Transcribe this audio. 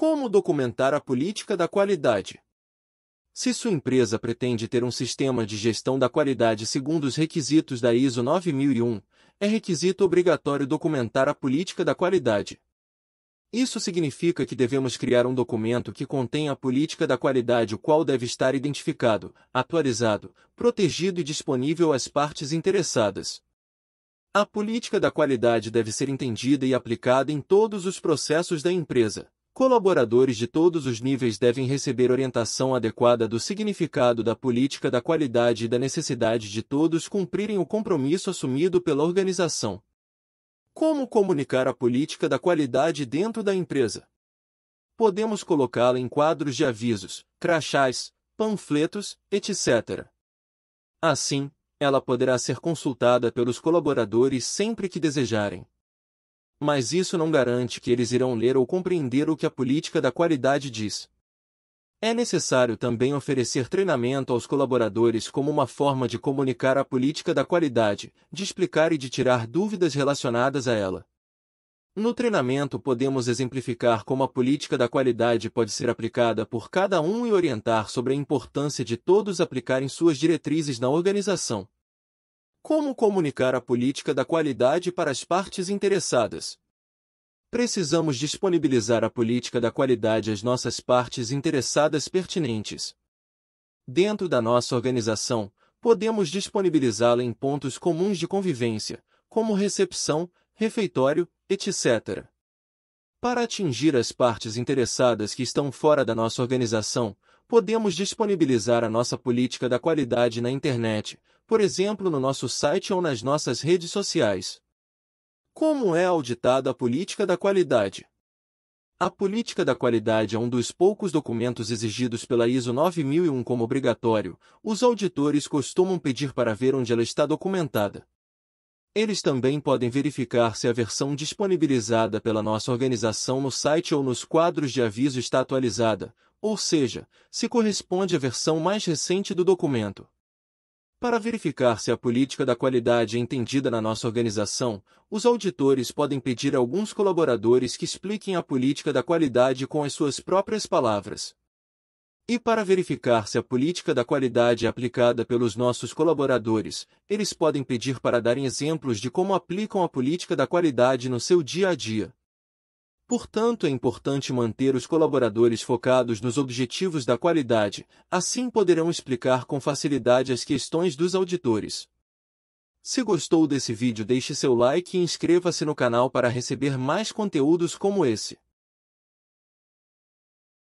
Como documentar a política da qualidade? Se sua empresa pretende ter um sistema de gestão da qualidade segundo os requisitos da ISO 9001, é requisito obrigatório documentar a política da qualidade. Isso significa que devemos criar um documento que contenha a política da qualidade, o qual deve estar identificado, atualizado, protegido e disponível às partes interessadas. A política da qualidade deve ser entendida e aplicada em todos os processos da empresa. Colaboradores de todos os níveis devem receber orientação adequada do significado da política da qualidade e da necessidade de todos cumprirem o compromisso assumido pela organização. Como comunicar a política da qualidade dentro da empresa? Podemos colocá-la em quadros de avisos, crachás, panfletos, etc. Assim, ela poderá ser consultada pelos colaboradores sempre que desejarem mas isso não garante que eles irão ler ou compreender o que a política da qualidade diz. É necessário também oferecer treinamento aos colaboradores como uma forma de comunicar a política da qualidade, de explicar e de tirar dúvidas relacionadas a ela. No treinamento, podemos exemplificar como a política da qualidade pode ser aplicada por cada um e orientar sobre a importância de todos aplicarem suas diretrizes na organização. Como comunicar a política da qualidade para as partes interessadas? Precisamos disponibilizar a política da qualidade às nossas partes interessadas pertinentes. Dentro da nossa organização, podemos disponibilizá-la em pontos comuns de convivência, como recepção, refeitório, etc. Para atingir as partes interessadas que estão fora da nossa organização, podemos disponibilizar a nossa política da qualidade na internet, por exemplo no nosso site ou nas nossas redes sociais. Como é auditada a política da qualidade? A política da qualidade é um dos poucos documentos exigidos pela ISO 9001 como obrigatório. Os auditores costumam pedir para ver onde ela está documentada. Eles também podem verificar se a versão disponibilizada pela nossa organização no site ou nos quadros de aviso está atualizada, ou seja, se corresponde à versão mais recente do documento. Para verificar se a política da qualidade é entendida na nossa organização, os auditores podem pedir a alguns colaboradores que expliquem a política da qualidade com as suas próprias palavras. E para verificar se a política da qualidade é aplicada pelos nossos colaboradores, eles podem pedir para darem exemplos de como aplicam a política da qualidade no seu dia a dia. Portanto, é importante manter os colaboradores focados nos objetivos da qualidade, assim poderão explicar com facilidade as questões dos auditores. Se gostou desse vídeo, deixe seu like e inscreva-se no canal para receber mais conteúdos como esse.